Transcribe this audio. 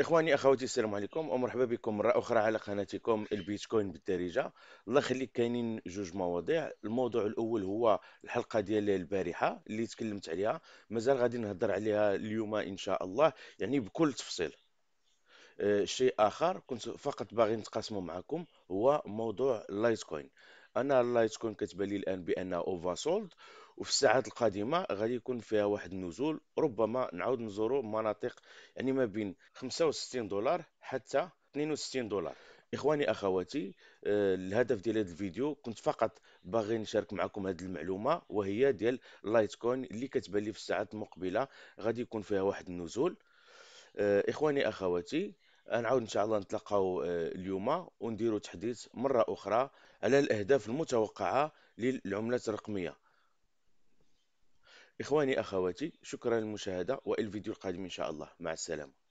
اخواني اخواتي السلام عليكم ومرحبا بكم مره اخرى على قناتكم البيتكوين بالدارجه الله يخليك كاينين جوج مواضيع الموضوع الاول هو الحلقه ديال البارحه اللي تكلمت عليها مازال غادي نهضر عليها اليوم ان شاء الله يعني بكل تفصيل آه، شيء اخر كنت فقط باغي نتقاسمه معكم هو موضوع اللايتكوين انا اللايتكوين كتبان لي الان بانها اوفر سولد وفي الساعات القادمه غادي يكون فيها واحد النزول ربما نعاود نزوره مناطق يعني ما بين 65 دولار حتى 62 دولار اخواني اخواتي آه، الهدف ديال هذا الفيديو كنت فقط باغي نشارك معكم هذه المعلومه وهي ديال لايت كوين اللي كتبان لي في الساعات المقبله غادي يكون فيها واحد النزول آه، اخواني اخواتي نعاود ان شاء الله نتلاقاو آه، اليوم ونديروا تحديث مره اخرى على الاهداف المتوقعه للعملات الرقميه إخواني أخواتي شكرا للمشاهدة والفيديو القادم إن شاء الله مع السلامة